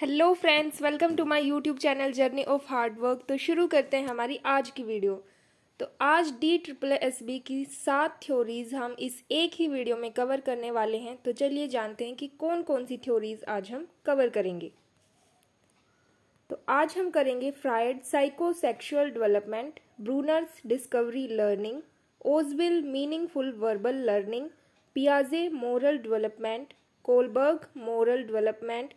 hello friends welcome to my YouTube channel journey of hard work तो शुरू करते हैं हमारी आज की वीडियो तो आज डी ट्रिपल एस बी की सात थ्योरीज हम इस एक ही वीडियो में कवर करने वाले हैं तो चलिए जानते हैं कि कौन कौन सी थ्योरीज आज हम कवर करेंगे तो आज हम करेंगे Freud sexual development Brunner's discovery learning ओजविल meaningful verbal learning पियाजे moral development Kohlberg moral development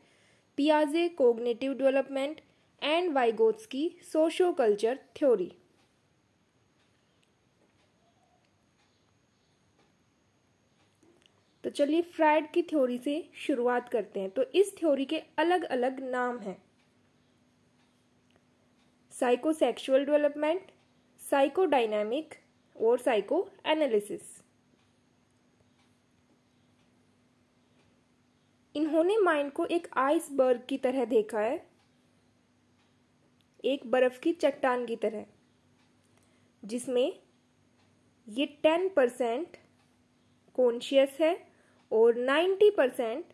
पियाजे cognitive development and वाइगोट्स की सोशो कल्चर थ्योरी तो चलिए फ्राइड की थ्योरी से शुरुआत करते हैं तो इस थ्योरी के अलग अलग नाम हैं साइकोसेक्सुअल डेवलपमेंट साइकोडाइनेमिक और साइको एनालिसिस इन्होंने माइंड को एक आइसबर्ग की तरह देखा है एक बर्फ की चट्टान की तरह जिसमें ये टेन परसेंट कॉन्शियस है और नाइन्टी परसेंट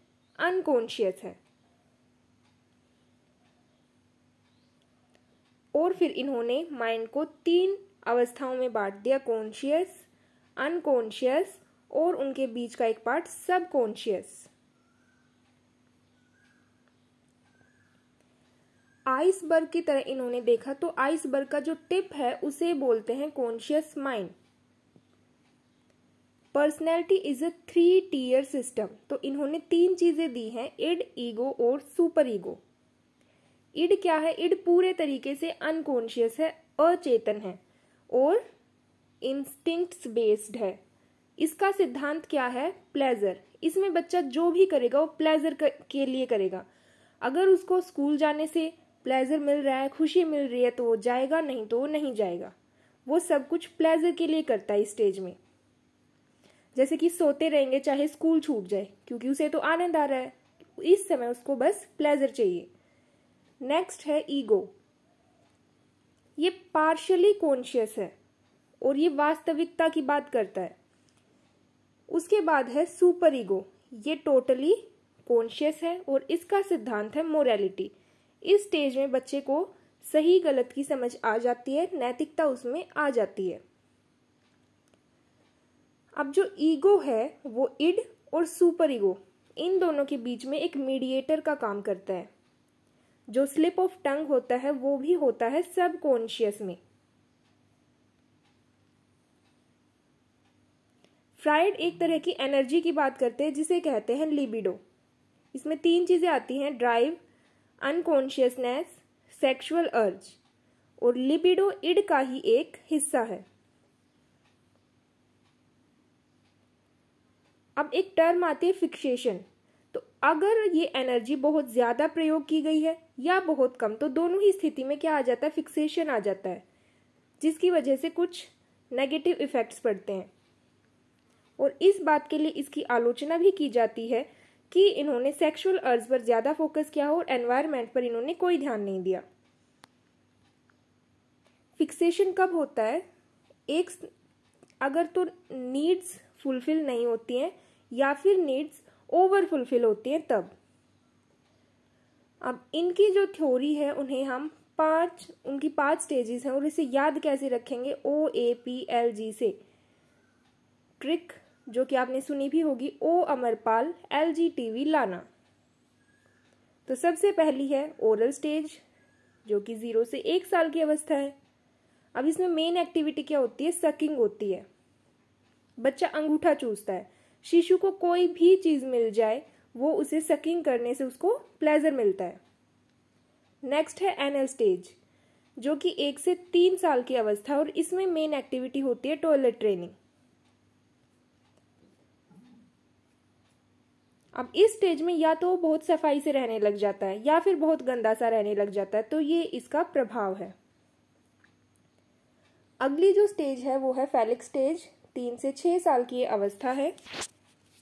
अनकॉन्शियस है और फिर इन्होंने माइंड को तीन अवस्थाओं में बांट दिया कॉन्शियस अनकॉन्शियस और उनके बीच का एक पार्ट सब कॉन्शियस आइसबर्ग की तरह इन्होंने देखा तो आइसबर्ग का जो टिप है उसे बोलते हैं conscious mind personality is a three tier system तो इन्होंने तीन चीज़ें दी हैं इड ईगो और सुपर ईगो इड क्या है इड पूरे तरीके से अनकॉन्शियस है अचेतन है और इंस्टिंक्ट्स बेस्ड है इसका सिद्धांत क्या है प्लेजर इसमें बच्चा जो भी करेगा वो प्लेजर के लिए करेगा अगर उसको स्कूल जाने से प्लेजर मिल रहा है खुशी मिल रही है तो वो जाएगा नहीं तो वो नहीं जाएगा वो सब कुछ प्लेजर के लिए करता है स्टेज में जैसे कि सोते रहेंगे चाहे स्कूल छूट जाए क्योंकि उसे तो आनंद आ रहा है इस समय उसको बस प्लेजर चाहिए नेक्स्ट है ईगो ये पार्शली कॉन्शियस है और ये वास्तविकता की बात करता है उसके बाद है सुपर ईगो ये टोटली कॉन्शियस है और इसका सिद्धांत है मोरालिटी इस स्टेज में बच्चे को सही गलत की समझ आ जाती है नैतिकता उसमें आ जाती है अब जो ईगो है वो इड और सुपर ईगो इन दोनों के बीच में एक मीडिएटर का काम करता है जो स्लिप ऑफ टंग होता है वो भी होता है सब कॉन्शियस में फ्राइड एक तरह की एनर्जी की बात करते हैं जिसे कहते हैं लिबिडो इसमें तीन चीज़ें आती हैं ड्राइव अनकॉन्शियसनेस सेक्सुअल अर्ज और लिबिडो इड का ही एक हिस्सा है अब एक टर्म आती है फिक्सेशन तो अगर ये एनर्जी बहुत ज़्यादा प्रयोग की गई है या बहुत कम तो दोनों ही स्थिति में क्या आ जाता है फिक्सेशन आ जाता है जिसकी वजह से कुछ नेगेटिव इफ़ेक्ट्स पड़ते हैं और इस बात के लिए इसकी आलोचना भी की जाती है कि इन्होंने सेक्सुअल अर्ज पर ज़्यादा फोकस किया हो और एनवायरमेंट पर इन्होंने कोई ध्यान नहीं दिया फिक्सेशन कब होता है एक अगर तो नीड्स फुलफिल नहीं होती हैं या फिर नीड्स ओवर फुलफिल होती हैं तब अब इनकी जो थ्योरी है उन्हें हम पांच उनकी पांच स्टेजेस हैं और इसे याद कैसे रखेंगे ओ ए पी एल जी से ट्रिक जो कि आपने सुनी भी होगी ओ Amarpal L G TV लाना तो सबसे पहली है ओरल स्टेज जो कि ज़ीरो से एक साल की अवस्था है अब इसमें मेन एक्टिविटी क्या होती है सकिंग होती है बच्चा अंगूठा चूसता है शिशु को कोई भी चीज़ मिल जाए वो उसे सकिंग करने से उसको प्लेजर मिलता है नेक्स्ट है एनल स्टेज जो कि एक से तीन साल की अवस्था और इसमें मेन एक्टिविटी होती है टॉयलेट ट्रेनिंग अब इस स्टेज में या तो बहुत सफाई से रहने लग जाता है या फिर बहुत गंदा सा रहने लग जाता है तो ये इसका प्रभाव है अगली जो स्टेज है वो है फैलिक स्टेज तीन से छः साल की अवस्था है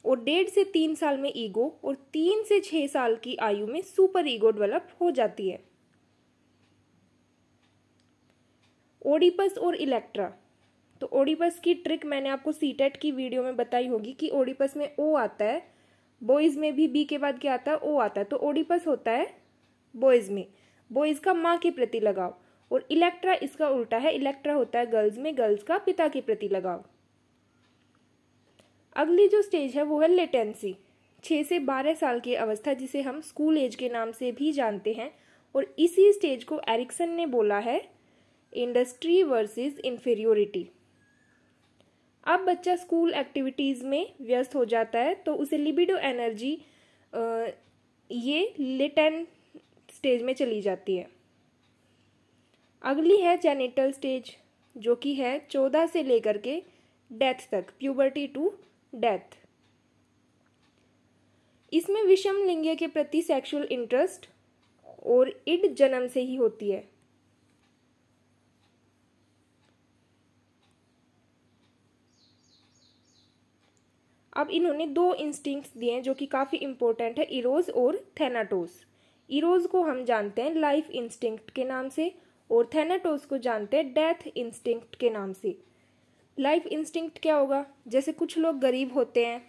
और डेढ़ से तीन साल में ईगो और तीन से छः साल की आयु में सुपर ईगो डेवलप हो जाती है ओडिपस और इलेक्ट्रा तो ओडिपस की ट्रिक मैंने आपको सीटेट e की वीडियो में बताई होगी कि ओडिपस में ओ आता है बॉयज में भी बी के बाद क्या आता है ओ आता है तो ओडिपस होता है बॉयज में बॉयज का माँ के प्रति लगाव और इलेक्ट्रा इसका उल्टा है इलेक्ट्रा होता है गर्ल्स में गर्ल्स का पिता के प्रति लगाव अगली जो स्टेज है वो है लेटेंसी छः से बारह साल की अवस्था जिसे हम स्कूल एज के नाम से भी जानते हैं और इसी स्टेज को एरिक्सन ने बोला है इंडस्ट्री वर्सेस इन्फेरियोरिटी अब बच्चा स्कूल एक्टिविटीज़ में व्यस्त हो जाता है तो उसे लिबिडो एनर्जी ये लिटेन स्टेज में चली जाती है अगली है जेनिटल स्टेज जो कि है चौदह से लेकर के डेथ तक प्यूबर्टी टू डेथ इसमें विषम लिंग के प्रति सेक्सुअल इंटरेस्ट और इड जन्म से ही होती है अब इन्होंने दो इंस्टिंक्ट्स दिए हैं जो कि काफ़ी इम्पोर्टेंट है इरोज और थेनाटोस इरोज को हम जानते हैं लाइफ इंस्टिंक्ट के नाम से और थेनाटोस को जानते हैं डेथ इंस्टिंक्ट के नाम से लाइफ इंस्टिंक्ट क्या होगा जैसे कुछ लोग गरीब होते हैं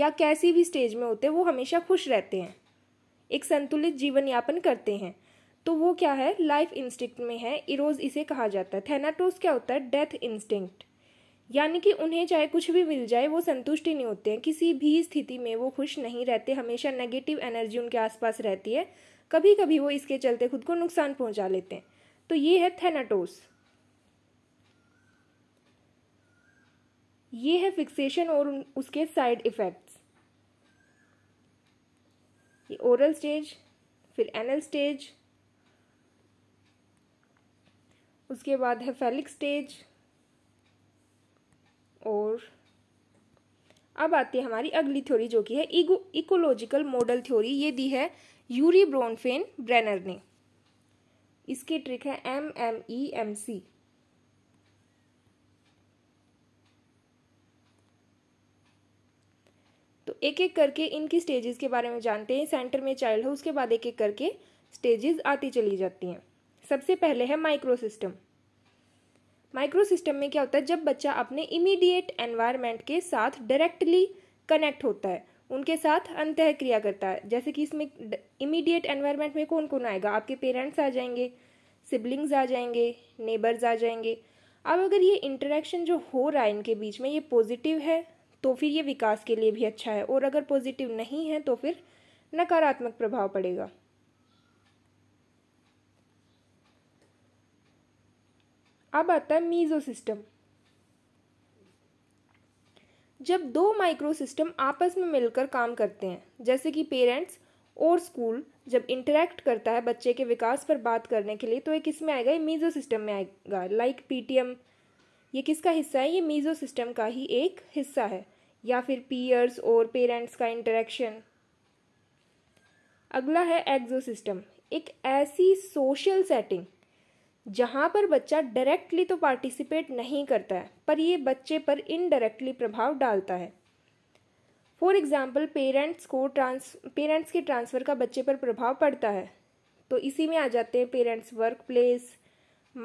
या कैसी भी स्टेज में होते हैं वो हमेशा खुश रहते हैं एक संतुलित जीवन यापन करते हैं तो वो क्या है लाइफ इंस्टिंक्ट में है इरोज इसे कहा जाता है थेनाटोस क्या होता है डेथ इंस्टिंक्ट यानी कि उन्हें चाहे कुछ भी मिल जाए वो संतुष्ट ही नहीं होते हैं किसी भी स्थिति में वो खुश नहीं रहते हमेशा नेगेटिव एनर्जी उनके आसपास रहती है कभी कभी वो इसके चलते खुद को नुकसान पहुंचा लेते हैं तो ये है थेनाटोस ये है फिक्सेशन और उसके साइड इफ़ेक्ट्स ये ओरल स्टेज फिर एनल स्टेज उसके बाद है फेलिक स्टेज और अब आती है हमारी अगली थ्योरी जो कि है इकोलॉजिकल मॉडल थ्योरी ये दी है यूरी ब्रोनफेन ब्रेनर ने इसके ट्रिक है M M E M C तो एक एक करके इनकी स्टेजेस के बारे में जानते हैं सेंटर में चाइल्ड है उसके बाद एक एक करके स्टेजेस आती चली जाती हैं सबसे पहले है माइक्रो सिस्टम माइक्रो सिस्टम में क्या होता है जब बच्चा अपने इमीडिएट एनवायरनमेंट के साथ डायरेक्टली कनेक्ट होता है उनके साथ अंत क्रिया करता है जैसे कि इसमें इमीडिएट एनवायरनमेंट में कौन कौन आएगा आपके पेरेंट्स आ जाएंगे सिबलिंग्स आ जाएंगे नेबर्स आ जाएंगे अब अगर ये इंटरेक्शन जो हो रहा है इनके बीच में ये पॉजिटिव है तो फिर ये विकास के लिए भी अच्छा है और अगर पॉजिटिव नहीं है तो फिर नकारात्मक प्रभाव पड़ेगा अब आता है मीजो सिस्टम जब दो माइक्रो सिस्टम आपस में मिलकर काम करते हैं जैसे कि पेरेंट्स और स्कूल जब इंटरेक्ट करता है बच्चे के विकास पर बात करने के लिए तो ये किस में आएगा ये मीजो सिस्टम में आएगा लाइक पीटीएम ये किसका हिस्सा है ये मीजो सिस्टम का ही एक हिस्सा है या फिर पीयर्स और पेरेंट्स का इंटरेक्शन अगला है एग्जो सिस्टम एक ऐसी सोशल सेटिंग जहाँ पर बच्चा डायरेक्टली तो पार्टिसिपेट नहीं करता है पर ये बच्चे पर इनडायरेक्टली प्रभाव डालता है फॉर एग्ज़ाम्पल पेरेंट्स को ट्रांस पेरेंट्स के ट्रांसफ़र का बच्चे पर प्रभाव पड़ता है तो इसी में आ जाते हैं parents work place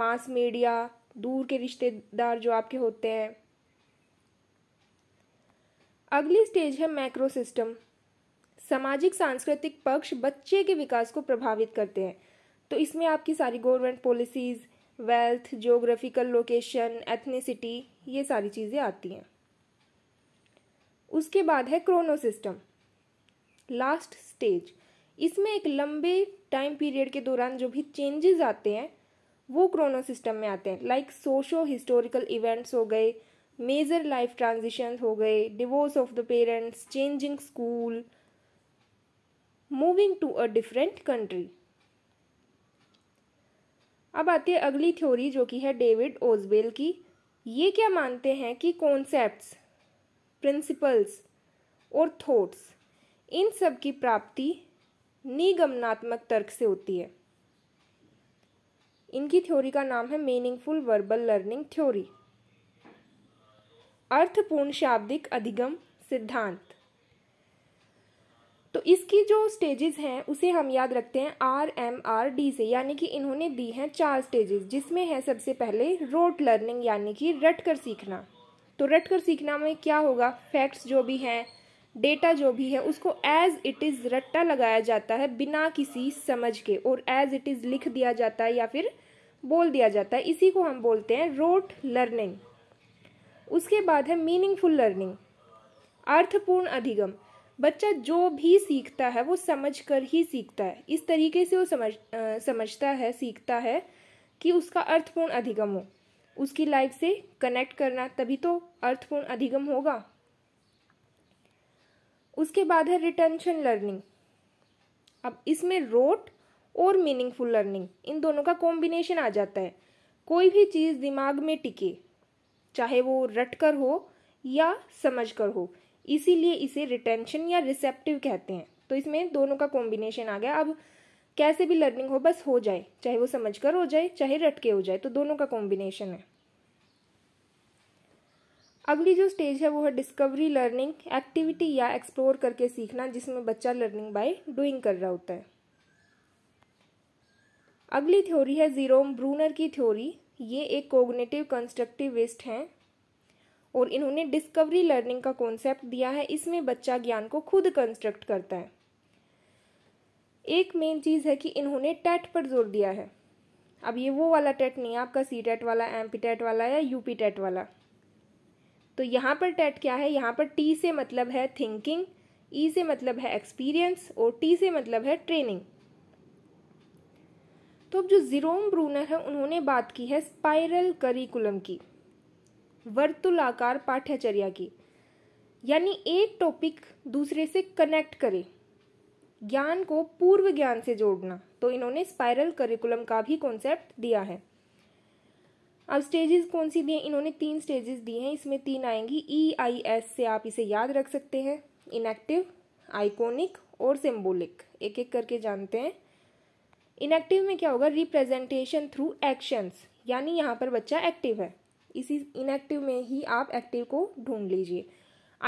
mass media दूर के रिश्तेदार जो आपके होते हैं अगली स्टेज है मैक्रो सिस्टम सामाजिक सांस्कृतिक पक्ष बच्चे के विकास को प्रभावित करते हैं तो इसमें आपकी सारी government policies wealth geographical location ethnicity ये सारी चीज़ें आती हैं उसके बाद है क्रोनो सिस्टम लास्ट स्टेज इसमें एक लंबे टाइम पीरियड के दौरान जो भी चेंजेस आते हैं वो क्रोनो सिस्टम में आते हैं लाइक सोशो हिस्टोरिकल इवेंट्स हो गए मेजर लाइफ ट्रांजिशन हो गए divorce of the parents changing school moving to a different country अब आती है अगली थ्योरी जो कि है डेविड ओजबेल की ये क्या मानते हैं कि कॉन्सेप्ट्स प्रिंसिपल्स और थॉट्स इन सब की प्राप्ति निगमनात्मक तर्क से होती है इनकी थ्योरी का नाम है मीनिंगफुल वर्बल लर्निंग थ्योरी अर्थपूर्ण शाब्दिक अधिगम सिद्धांत तो इसकी जो स्टेजेस हैं उसे हम याद रखते हैं आर एम आर डी से यानी कि इन्होंने दी हैं चार स्टेजेस जिसमें है सबसे पहले रोट लर्निंग यानी कि रट कर सीखना तो रट कर सीखना में क्या होगा फैक्ट्स जो भी हैं डेटा जो भी है उसको एज इट इज़ रट्टा लगाया जाता है बिना किसी समझ के और एज इट इज़ लिख दिया जाता है या फिर बोल दिया जाता है इसी को हम बोलते हैं रोट लर्निंग उसके बाद है मीनिंगफुल लर्निंग अर्थपूर्ण अधिगम बच्चा जो भी सीखता है वो समझ कर ही सीखता है इस तरीके से वो समझ आ, समझता है सीखता है कि उसका अर्थपूर्ण अधिगम हो उसकी लाइफ से कनेक्ट करना तभी तो अर्थपूर्ण अधिगम होगा उसके बाद है रिटेंशन लर्निंग अब इसमें रोट और मीनिंगफुल लर्निंग इन दोनों का कॉम्बिनेशन आ जाता है कोई भी चीज़ दिमाग में टिके चाहे वो रट कर हो या समझ कर हो इसीलिए इसे रिटेंशन या रिसेप्टिव कहते हैं तो इसमें दोनों का कॉम्बिनेशन आ गया अब कैसे भी लर्निंग हो बस हो जाए चाहे वो समझ कर हो जाए चाहे रटके हो जाए तो दोनों का कॉम्बिनेशन है अगली जो स्टेज है वो है डिस्कवरी लर्निंग एक्टिविटी या एक्सप्लोर करके सीखना जिसमें बच्चा लर्निंग बाय डूइंग कर रहा होता है अगली थ्योरी है जीरोम ब्रूनर की थ्योरी ये एक कोग्नेटिव कंस्ट्रक्टिविस्ट हैं और इन्होंने डिस्कवरी लर्निंग का कॉन्सेप्ट दिया है इसमें बच्चा ज्ञान को खुद कंस्ट्रक्ट करता है एक मेन चीज़ है कि इन्होंने टेट पर जोर दिया है अब ये वो वाला टेट नहीं है आपका सी टेट वाला एम पी टेट वाला या यू पी टेट वाला तो यहाँ पर टेट क्या है यहाँ पर टी से मतलब है थिंकिंग ई e से मतलब है एक्सपीरियंस और टी से मतलब है ट्रेनिंग तो अब जो जीरोम ब्रूनर है उन्होंने बात की है स्पाइरल करिकुलम की वर्तुलाकार पाठ्यचर्या की यानी एक टॉपिक दूसरे से कनेक्ट करे ज्ञान को पूर्व ज्ञान से जोड़ना तो इन्होंने स्पाइरल करिकुलम का भी कॉन्सेप्ट दिया है अब स्टेजेस कौन सी दी हैं इन्होंने तीन स्टेजेस दी हैं इसमें तीन आएंगी ई आई एस से आप इसे याद रख सकते हैं इनएक्टिव आइकॉनिक और सिम्बोलिक एक एक करके जानते हैं इनएक्टिव में क्या होगा रिप्रेजेंटेशन थ्रू एक्शंस यानी यहाँ पर बच्चा एक्टिव है इसी इनएक्टिव में ही आप एक्टिव को ढूंढ लीजिए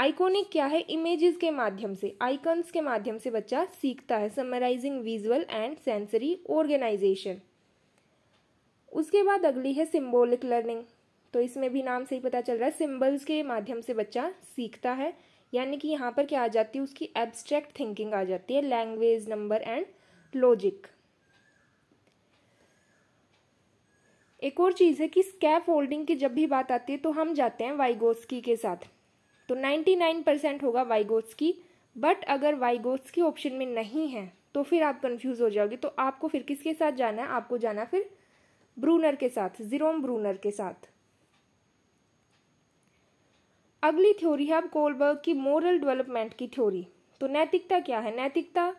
आइकोनिक क्या है इमेजेस के माध्यम से आइकन्स के माध्यम से बच्चा सीखता है summarising visual and sensory organisation उसके बाद अगली है सिम्बोलिक लर्निंग तो इसमें भी नाम से ही पता चल रहा है सिम्बल्स के माध्यम से बच्चा सीखता है यानी कि यहाँ पर क्या आ जाती है उसकी एब्स्ट्रैक्ट थिंकिंग आ जाती है लैंग्वेज नंबर एंड लॉजिक एक और चीज़ है कि स्कैप होल्डिंग की जब भी बात आती है तो हम जाते हैं वाइगोस्की के साथ तो 99 परसेंट होगा वाइगोस्की बट अगर वाइगोस्की ऑप्शन में नहीं है तो फिर आप कंफ्यूज हो जाओगे तो आपको फिर किसके साथ जाना है आपको जाना फिर ब्रूनर के साथ जीरोम ब्रूनर के साथ अगली थ्योरी है अब कोलबर्ग की मोरल डेवलपमेंट की थ्योरी तो नैतिकता क्या है नैतिकता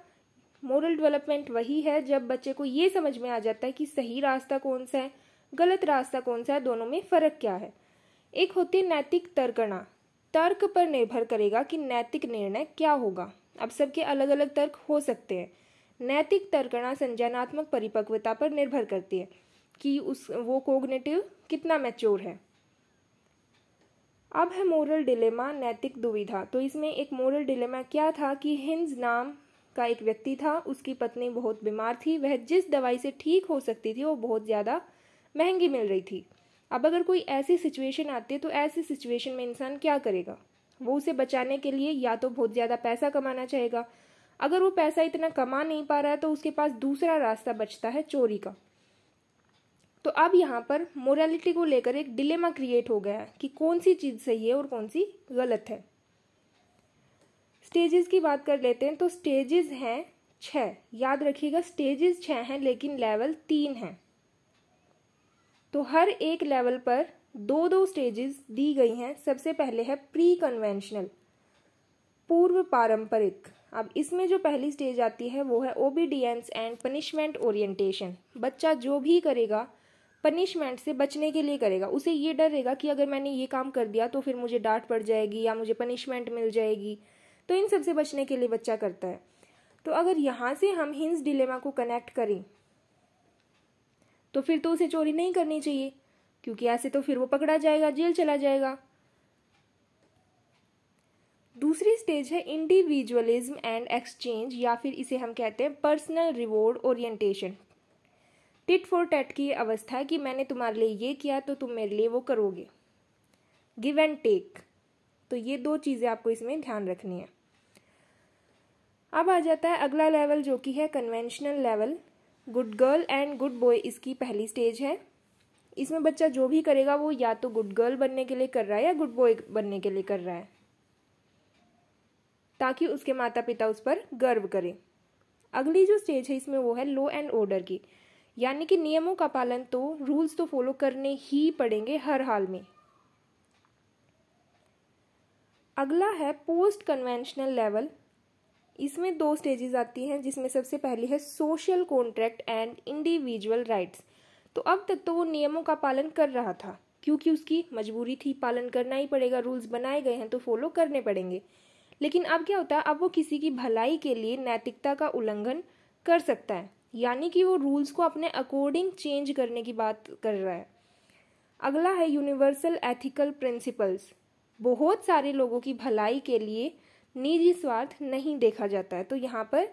मोरल डेवलपमेंट वही है जब बच्चे को ये समझ में आ जाता है कि सही रास्ता कौन सा है गलत रास्ता कौन सा है दोनों में फ़र्क क्या है एक होती है नैतिक तर्कणा तर्क पर निर्भर करेगा कि नैतिक निर्णय क्या होगा अब सबके अलग अलग तर्क हो सकते हैं नैतिक तर्कणा संज्ञानात्मक परिपक्वता पर निर्भर करती है कि उस वो कोग्नेटिव कितना मैच्योर है अब है मोरल डिलेमा नैतिक दुविधा तो इसमें एक मोरल डिलेमा क्या था कि हिंज नाम का एक व्यक्ति था उसकी पत्नी बहुत बीमार थी वह जिस दवाई से ठीक हो सकती थी वो बहुत ज़्यादा महंगी मिल रही थी अब अगर कोई ऐसी सिचुएशन आती है तो ऐसी सिचुएशन में इंसान क्या करेगा वो उसे बचाने के लिए या तो बहुत ज़्यादा पैसा कमाना चाहेगा अगर वो पैसा इतना कमा नहीं पा रहा है तो उसके पास दूसरा रास्ता बचता है चोरी का तो अब यहाँ पर मोरालिटी को लेकर एक डिलेमा क्रिएट हो गया है कि कौन सी चीज़ सही है और कौन सी गलत है स्टेजेस की बात कर लेते हैं तो स्टेजेस हैं छः याद रखिएगा स्टेजेस छः हैं लेकिन लेवल तीन हैं तो हर एक लेवल पर दो दो स्टेजेस दी गई हैं सबसे पहले है प्री कन्वेंशनल पूर्व पारंपरिक अब इसमें जो पहली स्टेज आती है वो है ओबीडियंस एंड पनिशमेंट ओरिएंटेशन बच्चा जो भी करेगा पनिशमेंट से बचने के लिए करेगा उसे ये डर रहेगा कि अगर मैंने ये काम कर दिया तो फिर मुझे डांट पड़ जाएगी या मुझे पनिशमेंट मिल जाएगी तो इन सबसे बचने के लिए बच्चा करता है तो अगर यहाँ से हम हिंस डिलेमा को कनेक्ट करें तो फिर तो उसे चोरी नहीं करनी चाहिए क्योंकि ऐसे तो फिर वो पकड़ा जाएगा जेल चला जाएगा दूसरी स्टेज है इंडिविजुअलिज्म एंड एक्सचेंज या फिर इसे हम कहते हैं personal reward orientation tit for tat की अवस्था है कि मैंने तुम्हारे लिए ये किया तो तुम मेरे लिए वो करोगे गिव एंड टेक तो ये दो चीज़ें आपको इसमें ध्यान रखनी है अब आ जाता है अगला लेवल जो कि है conventional level good girl and good boy इसकी पहली स्टेज है इसमें बच्चा जो भी करेगा वो या तो गुड गर्ल बनने के लिए कर रहा है या गुड बॉय बनने के लिए कर रहा है ताकि उसके माता पिता उस पर गर्व करें अगली जो स्टेज है इसमें वो है लॉ एंड ऑर्डर की यानी कि नियमों का पालन तो रूल्स तो फॉलो करने ही पड़ेंगे हर हाल में अगला है पोस्ट कन्वेंशनल लेवल इसमें दो स्टेजेस आती हैं जिसमें सबसे पहली है social contract and individual rights तो अब तक तो वो नियमों का पालन कर रहा था क्योंकि उसकी मजबूरी थी पालन करना ही पड़ेगा रूल्स बनाए गए हैं तो फॉलो करने पड़ेंगे लेकिन अब क्या होता है अब वो किसी की भलाई के लिए नैतिकता का उल्लंघन कर सकता है यानी कि वो रूल्स को अपने अकॉर्डिंग चेंज करने की बात कर रहा है अगला है यूनिवर्सल एथिकल प्रिंसिपल्स बहुत सारे लोगों की भलाई के लिए निजी स्वार्थ नहीं देखा जाता है तो यहाँ पर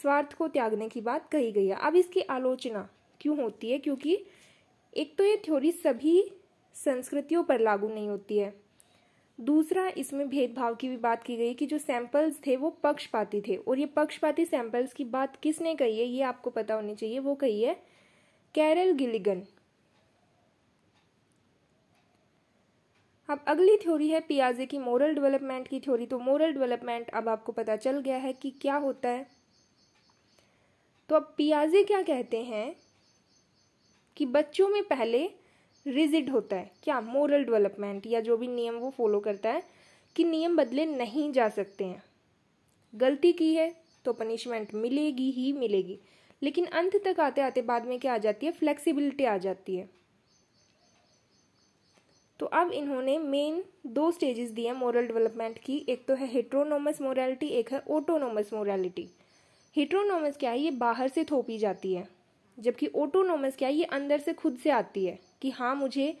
स्वार्थ को त्यागने की बात कही गई है अब इसकी आलोचना क्यों होती है क्योंकि एक तो ये थ्योरी सभी संस्कृतियों पर लागू नहीं होती है दूसरा इसमें भेदभाव की भी बात की गई कि जो सैंपल्स थे वो पक्षपाती थे और ये पक्षपाती सैंपल्स की बात किसने कही है ये आपको पता होनी चाहिए वो कही है कैरल गिलिगन अब अगली थ्योरी है पियाजे की मोरल डेवलपमेंट की थ्योरी तो मोरल डेवलपमेंट अब आपको पता चल गया है कि क्या होता है तो अब पियाजे क्या कहते हैं कि बच्चों में पहले रिजिड होता है क्या मोरल डेवलपमेंट या जो भी नियम वो फॉलो करता है कि नियम बदले नहीं जा सकते हैं गलती की है तो पनिशमेंट मिलेगी ही मिलेगी लेकिन अंत तक आते आते बाद में क्या आ जाती है फ्लेक्सिबिलिटी आ जाती है तो अब इन्होंने मेन दो स्टेजेस दिए मॉरल डेवलपमेंट की एक तो है हेट्रोनोमस मोरालिटी एक है ऑटोनोमस मोरालिटी हेट्रोनोमस क्या है ये बाहर से थोपी जाती है जबकि ऑटोनोमस क्या है ये अंदर से खुद से आती है कि हाँ मुझे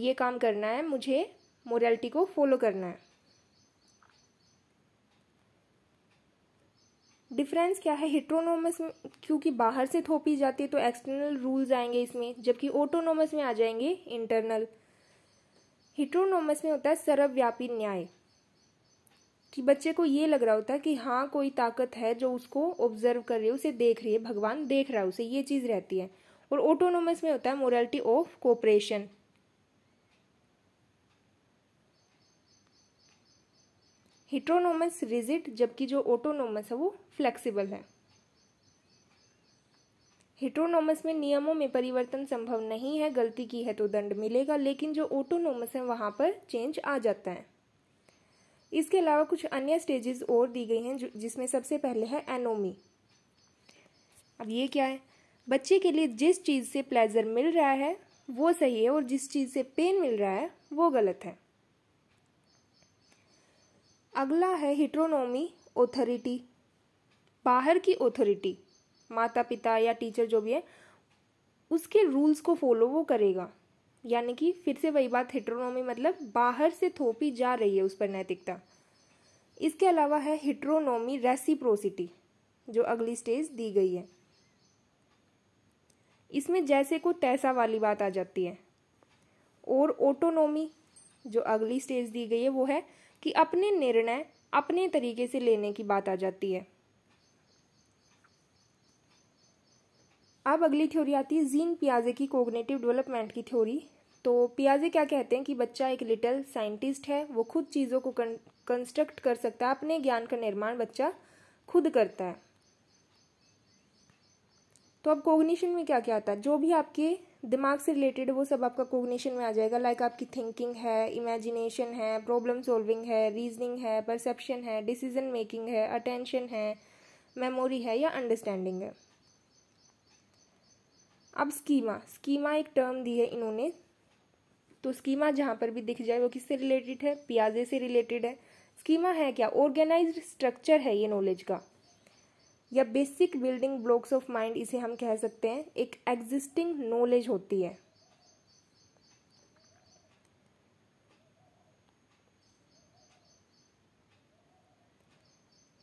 ये काम करना है मुझे मोरालिटी को फॉलो करना है डिफरेंस क्या है हिट्रोनोमस क्योंकि बाहर से थोपी जाती है तो एक्सटर्नल रूल्स आएंगे इसमें जबकि ऑटोनोमस में आ जाएंगे इंटरनल हिट्रोनोमस में होता है सर्वव्यापी न्याय कि बच्चे को ये लग रहा होता है कि हाँ कोई ताकत है जो उसको ऑब्जर्व कर रही है उसे देख रही है भगवान देख रहा है उसे ये चीज़ रहती है और ऑटोनोमस में होता है morality of cooperation heteronomous rigid जबकि जो ऑटोनोमस है वो फ्लेक्सिबल है हिट्रोनोमस में नियमों में परिवर्तन संभव नहीं है गलती की है तो दंड मिलेगा लेकिन जो ऑटोनोमस है वहाँ पर चेंज आ जाता है इसके अलावा कुछ अन्य स्टेजेस और दी गई हैं जिसमें सबसे पहले है एनोमी अब ये क्या है बच्चे के लिए जिस चीज़ से प्लेजर मिल रहा है वो सही है और जिस चीज़ से पेन मिल रहा है वो गलत है अगला है हिट्रोनोमी ऑथोरिटी बाहर की ऑथोरिटी माता पिता या टीचर जो भी है उसके रूल्स को फॉलो वो करेगा यानी कि फिर से वही बात हिट्रोनॉमी मतलब बाहर से थोपी जा रही है उस पर नैतिकता इसके अलावा है हिट्रोनॉमी रेसिप्रोसिटी जो अगली स्टेज दी गई है इसमें जैसे को तैसा वाली बात आ जाती है और ऑटोनॉमी जो अगली स्टेज दी गई है वो है कि अपने निर्णय अपने तरीके से लेने की बात आ जाती है अब अगली थ्योरी आती है जीन पियाजे की कोग्नेटिव डेवलपमेंट की थ्योरी तो पियाजे क्या कहते हैं कि बच्चा एक लिटल साइंटिस्ट है वो खुद चीज़ों को कंस्ट्रक्ट कर सकता है अपने ज्ञान का निर्माण बच्चा खुद करता है तो अब कोग्निशन में क्या क्या आता है जो भी आपके दिमाग से रिलेटेड वो सब आपका कोग्निशन में आ जाएगा लाइक आपकी थिंकिंग है इमेजिनेशन है प्रॉब्लम सॉल्विंग है रीजनिंग है परसेप्शन है डिसीजन मेकिंग है अटेंशन है मेमोरी है या अंडरस्टैंडिंग है अब स्कीमा स्कीमा एक टर्म दी है इन्होंने तो स्कीमा जहाँ पर भी दिख जाए वो किससे रिलेटेड है पियाजे से रिलेटेड है स्कीमा है क्या ऑर्गेनाइज्ड स्ट्रक्चर है ये नॉलेज का या basic building blocks of mind इसे हम कह सकते हैं एक एग्जिस्टिंग नॉलेज होती है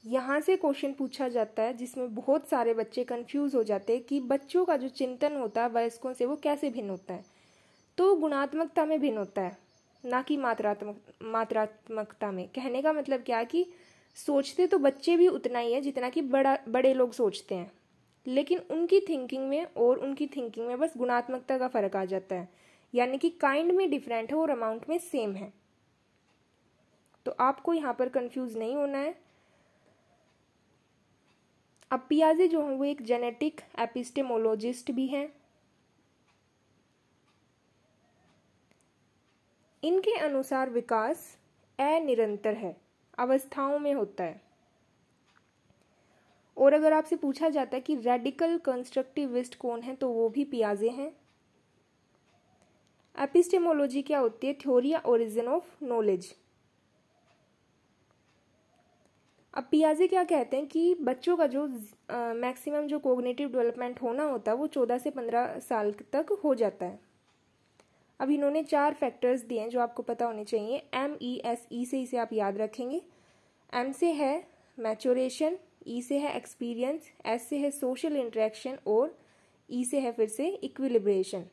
यहाँ से क्वेश्चन पूछा जाता है जिसमें बहुत सारे बच्चे कंफ्यूज हो जाते हैं कि बच्चों का जो चिंतन होता है वयस्कों से वो कैसे भिन्न होता है तो गुणात्मकता में भिन्न होता है ना कि मात्रात्मक मात्रात्मकता में कहने का मतलब क्या है कि सोचते तो बच्चे भी उतना ही है जितना कि बड़ा बड़े लोग सोचते हैं लेकिन उनकी थिंकिंग में और उनकी थिंकिंग में बस गुणात्मकता का फ़र्क आ जाता है यानी कि काइंड में डिफरेंट है और अमाउंट में सेम है तो आपको यहाँ पर कंफ्यूज नहीं होना है अब पियाजे जो हैं वो एक जेनेटिक एपिस्टेमोलॉजिस्ट भी हैं इनके अनुसार विकास अनिरंतर है अवस्थाओं में होता है और अगर आपसे पूछा जाता है कि रेडिकल कंस्ट्रक्टिविस्ट कौन है तो वो भी पियाजे हैं एपिस्टेमोलॉजी क्या होती है थ्योरी या ओरिजिन ऑफ नॉलेज अब पियाजे क्या कहते हैं कि बच्चों का जो मैक्सिमम जो कोग्नेटिव डेवलपमेंट होना होता है वो चौदह से पंद्रह साल तक हो जाता है अब इन्होंने चार फैक्टर्स दिए हैं जो आपको पता होने चाहिए एम ई एस ई से इसे आप याद रखेंगे एम से है मैचोरेशन ई e से है एक्सपीरियंस एस से है सोशल इंट्रैक्शन और ई e से है फिर से इक्विलिब्रेशन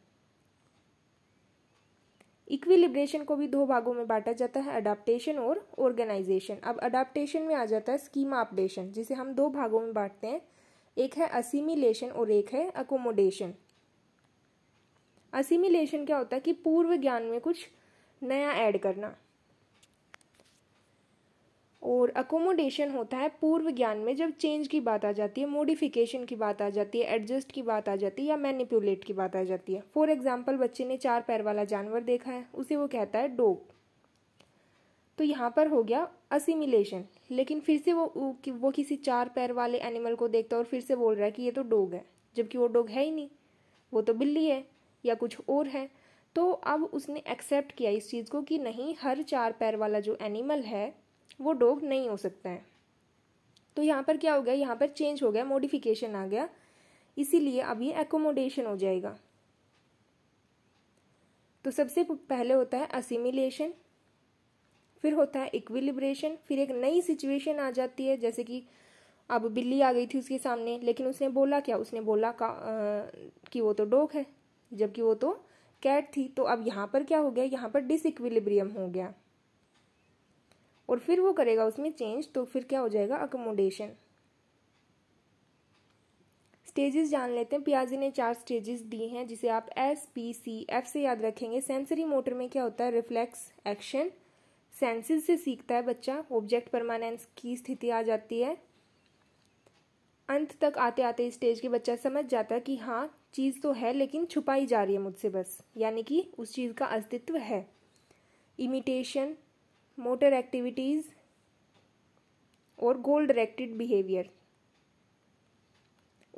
इक्विलिब्रेशन को भी दो भागों में बांटा जाता है अडाप्टेशन और ऑर्गेनाइजेशन अब अडाप्टेशन में आ जाता है स्कीमा अपडेशन जिसे हम दो भागों में बांटते हैं एक है असिमिलेशन और एक है अकोमोडेशन असिमिलेशन क्या होता है कि पूर्व ज्ञान में कुछ नया ऐड करना और अकोमोडेशन होता है पूर्व ज्ञान में जब चेंज की बात आ जाती है मोडिफिकेशन की बात आ जाती है एडजस्ट की बात आ जाती है या मैनिपुलेट की बात आ जाती है फॉर एग्जाम्पल बच्चे ने चार पैर वाला जानवर देखा है उसे वो कहता है डोग तो यहाँ पर हो गया असिमिलेशन लेकिन फिर से वो वो किसी चार पैर वाले एनिमल को देखता है और फिर से बोल रहा है कि ये तो डोग है जबकि वो डोग है ही नहीं वो तो बिल्ली है या कुछ और है तो अब उसने एक्सेप्ट किया इस चीज़ को कि नहीं हर चार पैर वाला जो एनिमल है वो डॉग नहीं हो सकता है तो यहाँ पर क्या हो गया यहाँ पर चेंज हो गया मोडिफिकेशन आ गया इसीलिए अब ये एकोमोडेशन हो जाएगा तो सबसे पहले होता है असिमिलेशन फिर होता है इक्विलिब्रेशन फिर एक नई सिचुएशन आ जाती है जैसे कि अब बिल्ली आ गई थी उसके सामने लेकिन उसने बोला क्या उसने बोला का आ, कि वो तो डॉग है जबकि वो तो कैट थी तो अब यहाँ पर क्या हो गया यहाँ पर डिसइक्विलिब्रियम हो गया और फिर वो करेगा उसमें चेंज तो फिर क्या हो जाएगा अकोमोडेशन स्टेजेस जान लेते हैं पियाजी ने चार स्टेजेस दी हैं जिसे आप एस पी सी एफ से याद रखेंगे सेंसरी मोटर में क्या होता है रिफ्लेक्स एक्शन सेंसेस से सीखता है बच्चा ऑब्जेक्ट परमानेंस की स्थिति आ जाती है अंत तक आते आते स्टेज के बच्चा समझ जाता है कि हाँ चीज़ तो है लेकिन छुपाई जा रही है मुझसे बस यानी कि उस चीज़ का अस्तित्व है इमिटेशन मोटर एक्टिविटीज़ और गोल डायरेक्टेड बिहेवियर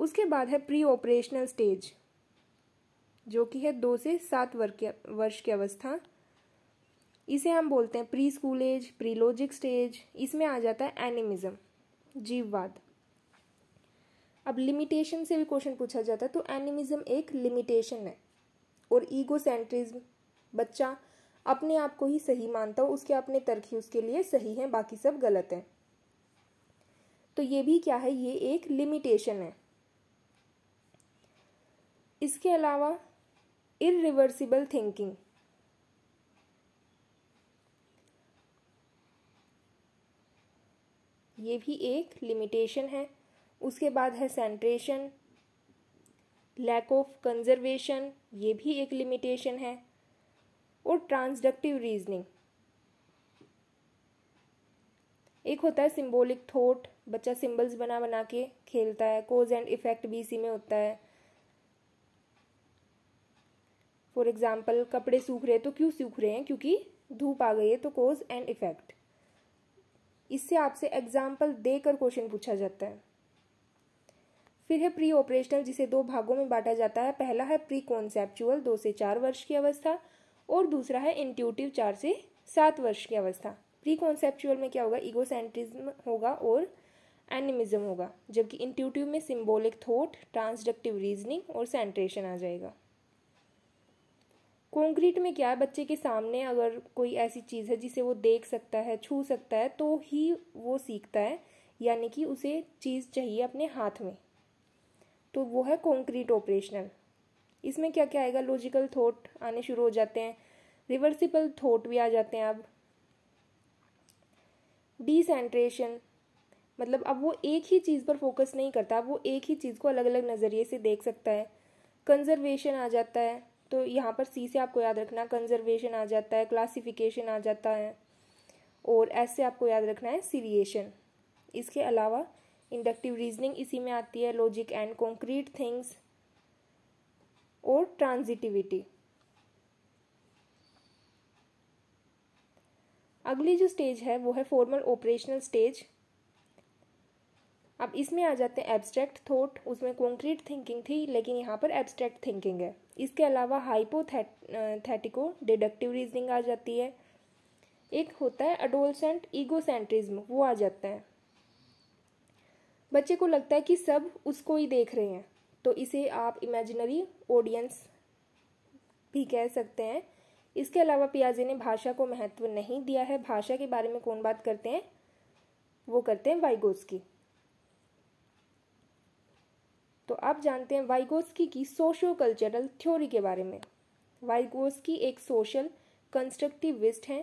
उसके बाद है प्री ऑपरेशनल स्टेज जो कि है दो से सात वर्ष की अवस्था इसे हम बोलते हैं pre school age pre logic stage इसमें आ जाता है एनिमिज्म जीववाद अब लिमिटेशन से भी क्वेश्चन पूछा जाता है तो एनिमिज्म एक लिमिटेशन है और ईगो सेंट्रिज्म बच्चा अपने आप को ही सही मानता हूँ उसके अपने तर्क ही उसके लिए सही हैं बाकी सब गलत हैं तो ये भी क्या है ये एक लिमिटेशन है इसके अलावा इरिवर्सिबल थिंकिंग ये भी एक लिमिटेशन है उसके बाद है सेंट्रेशन लैक ऑफ कंजर्वेशन ये भी एक लिमिटेशन है और ट्रांसडक्टिव रीजनिंग एक होता है सिंबॉलिक थॉट बच्चा सिंबल्स बना बना के खेलता है कोज एंड इफेक्ट भी इसी में होता है फॉर एग्जाम्पल कपड़े सूख रहे हैं तो क्यों सूख रहे हैं क्योंकि धूप आ गई है तो कोज एंड इफेक्ट इससे आपसे एग्जाम्पल देकर क्वेश्चन पूछा जाता है फिर है प्री ऑपरेशनल जिसे दो भागों में बांटा जाता है पहला है प्री कॉन्सेप्चुअल दो से चार वर्ष की अवस्था और दूसरा है इंट्यूटिव चार से सात वर्ष की अवस्था प्री कॉन्सेप्चुअल में क्या होगा ईगोसेंट्रिज्म होगा और एनिमिज्म होगा जबकि इंट्यूटिव में सिम्बोलिक थॉट ट्रांसडक्टिव रीजनिंग और सेंट्रेशन आ जाएगा कॉन्क्रीट में क्या है बच्चे के सामने अगर कोई ऐसी चीज़ है जिसे वो देख सकता है छू सकता है तो ही वो सीखता है यानी कि उसे चीज़ चाहिए अपने हाथ में तो वो है कॉन्क्रीट ऑपरेशनल इसमें क्या क्या आएगा लॉजिकल थॉट आने शुरू हो जाते हैं रिवर्सिबल थॉट भी आ जाते हैं अब डिसेंट्रेशन मतलब अब वो एक ही चीज़ पर फोकस नहीं करता अब वो एक ही चीज़ को अलग अलग नज़रिए से देख सकता है कंजर्वेशन आ जाता है तो यहाँ पर सी से आपको याद रखना कंजर्वेशन आ जाता है क्लासिफिकेशन आ जाता है और एस से आपको याद रखना है सीरिएशन इसके अलावा इंडक्टिव रीजनिंग इसी में आती है लॉजिक एंड कॉन्क्रीट थिंग्स और ट्रांजिटिविटी अगली जो स्टेज है वो है फॉर्मल ऑपरेशनल स्टेज अब इसमें आ जाते हैं एब्स्ट्रैक्ट थॉट उसमें कॉन्क्रीट थिंकिंग थी लेकिन यहाँ पर एब्स्ट्रैक्ट थिंकिंग है इसके अलावा हाइपोथेटिको डिडक्टिव रीजनिंग आ जाती है एक होता है अडोलसेंट ईगोसेंट्रिज्म वो आ जाता है बच्चे को लगता है कि सब उसको ही देख रहे हैं तो इसे आप इमेजिनरी ऑडियंस भी कह सकते हैं इसके अलावा पियाजे ने भाषा को महत्व नहीं दिया है भाषा के बारे में कौन बात करते हैं वो करते हैं वाइगोस्की तो आप जानते हैं वाइगोस्की की सोशो कल्चरल थ्योरी के बारे में वाइगोस्की एक सोशल कंस्ट्रक्टिविस्ट हैं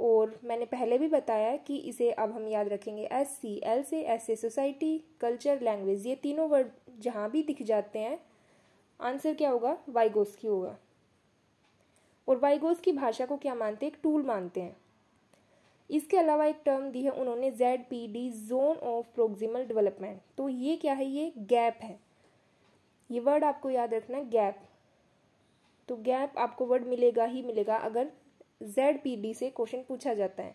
और मैंने पहले भी बताया कि इसे अब हम याद रखेंगे एस सी एल से एस से सोसाइटी कल्चर लैंग्वेज ये तीनों वर्ड जहाँ भी दिख जाते हैं आंसर क्या होगा वाइगोस की होगा और वाइगोस की भाषा को क्या मानते हैं एक टूल मानते हैं इसके अलावा एक टर्म दी है उन्होंने Z P D zone of proximal development तो ये क्या है ये गैप है ये वर्ड आपको याद रखना गैप तो गैप आपको वर्ड मिलेगा ही मिलेगा अगर जेड पी डी से क्वेश्चन पूछा जाता है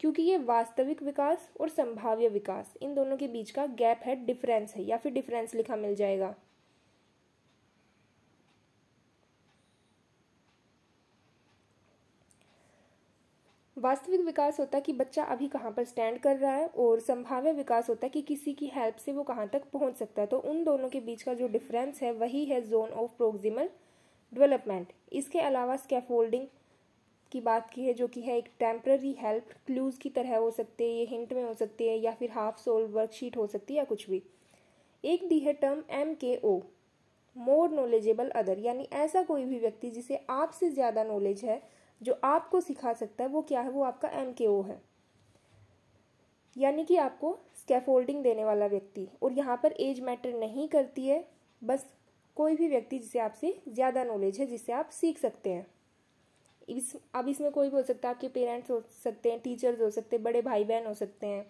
क्योंकि ये वास्तविक विकास और संभाव्य विकास इन दोनों के बीच का गैप है डिफरेंस है या फिर डिफरेंस लिखा मिल जाएगा वास्तविक विकास होता है कि बच्चा अभी कहाँ पर स्टैंड कर रहा है और संभाव्य विकास होता है कि किसी की हेल्प से वो कहाँ तक पहुँच सकता है तो उन दोनों के बीच का जो डिफरेंस है वही है जोन ऑफ प्रोक्सिमल डेवलपमेंट इसके अलावा स्कैफोल्डिंग की बात की है जो कि है एक टेम्प्ररी हेल्प क्लूज़ की तरह हो सकते हैं ये हिंट में हो सकते हैं या फिर हाफ सोल वर्कशीट हो सकती है या कुछ भी एक दी है टर्म एम के ओ मोर नॉलेजेबल अदर यानी ऐसा कोई भी व्यक्ति जिसे आपसे ज़्यादा नॉलेज है जो आपको सिखा सकता है वो क्या है वो आपका एम के ओ है यानी कि आपको स्कैफोल्डिंग देने वाला व्यक्ति और यहाँ पर एज मैटर नहीं करती है बस कोई भी व्यक्ति जिसे आपसे ज़्यादा नॉलेज है जिससे आप सीख सकते हैं इस अब इसमें कोई भी हो सकता है आपके पेरेंट्स हो सकते हैं टीचर्स हो सकते हैं बड़े भाई बहन हो सकते हैं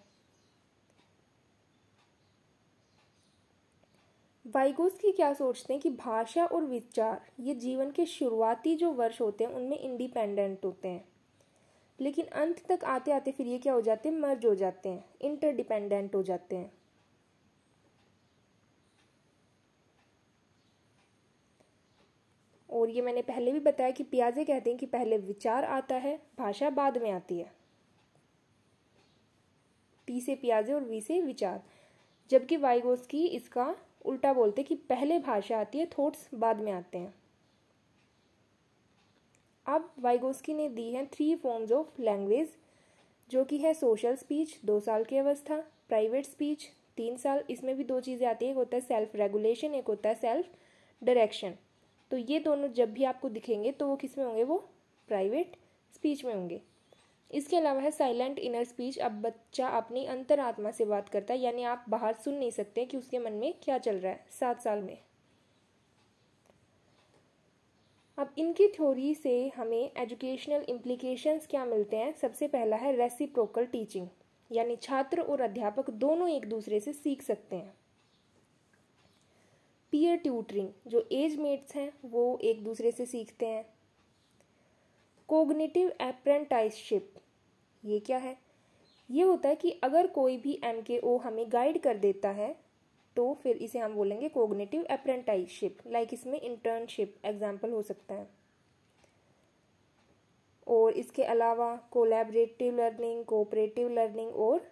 वाइगोस की क्या सोचते हैं कि भाषा और विचार ये जीवन के शुरुआती जो वर्ष होते हैं उनमें इंडिपेंडेंट होते हैं लेकिन अंत तक आते आते फिर ये क्या हो जाते हैं मर्ज हो जाते हैं इंटरडिपेंडेंट हो जाते हैं और ये मैंने पहले भी बताया कि प्याजे कहते हैं कि पहले विचार आता है भाषा बाद में आती है पी से प्याजे और वी से विचार जबकि वाइगोस की इसका उल्टा बोलते कि पहले भाषा आती है थॉट्स बाद में आते हैं अब वाइगोस्की ने दी है थ्री फॉर्म्स ऑफ लैंग्वेज जो कि है सोशल स्पीच दो साल की अवस्था प्राइवेट स्पीच तीन साल इसमें भी दो चीज़ें आती है एक होता है सेल्फ रेगुलेशन एक होता है सेल्फ डायरेक्शन तो ये दोनों जब भी आपको दिखेंगे तो वो किस में होंगे वो प्राइवेट स्पीच में होंगे इसके अलावा है साइलेंट इनर स्पीच अब बच्चा अपनी अंतरात्मा से बात करता है यानी आप बाहर सुन नहीं सकते कि उसके मन में क्या चल रहा है सात साल में अब इनकी थ्योरी से हमें एजुकेशनल इम्प्लीकेशंस क्या मिलते हैं सबसे पहला है रेसिप्रोकल टीचिंग यानी छात्र और अध्यापक दोनों एक दूसरे से सीख सकते हैं पीयर ट्यूटरिंग जो एज मेट्स हैं वो एक दूसरे से सीखते हैं कोग्निटिव अप्रेंटाइजशिप ये क्या है ये होता है कि अगर कोई भी एम के ओ हमें गाइड कर देता है तो फिर इसे हम बोलेंगे कोग्नेटिव अप्रेंटाइजशिप लाइक इसमें इंटर्नशिप एग्जाम्पल हो सकता है और इसके अलावा कोलैबरेटिव लर्निंग कोऑपरेटिव लर्निंग और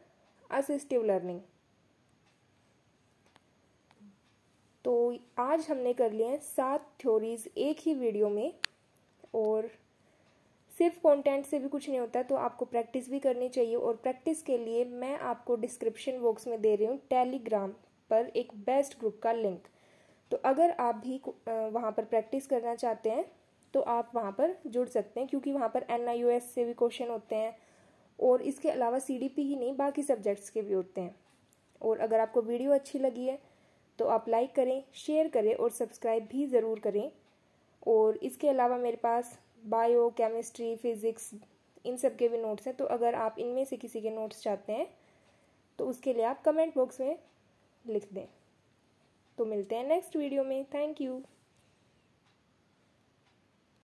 असिस्टिव लर्निंग तो आज हमने कर लिए हैं सात थ्योरीज एक ही वीडियो में और सिर्फ कंटेंट से भी कुछ नहीं होता तो आपको प्रैक्टिस भी करनी चाहिए और प्रैक्टिस के लिए मैं आपको डिस्क्रिप्शन बॉक्स में दे रही हूँ टेलीग्राम पर एक बेस्ट ग्रुप का लिंक तो अगर आप भी वहाँ पर प्रैक्टिस करना चाहते हैं तो आप वहाँ पर जुड़ सकते हैं क्योंकि वहाँ पर एन से भी क्वेश्चन होते हैं और इसके अलावा सी ही नहीं बाकी सब्जेक्ट्स के भी होते हैं और अगर आपको वीडियो अच्छी लगी है तो आप लाइक करें शेयर करें और सब्सक्राइब भी ज़रूर करें और इसके अलावा मेरे पास बायो केमिस्ट्री फिज़िक्स इन सब के भी नोट्स हैं तो अगर आप इनमें से किसी के नोट्स चाहते हैं तो उसके लिए आप कमेंट बॉक्स में लिख दें तो मिलते हैं नेक्स्ट वीडियो में थैंक यू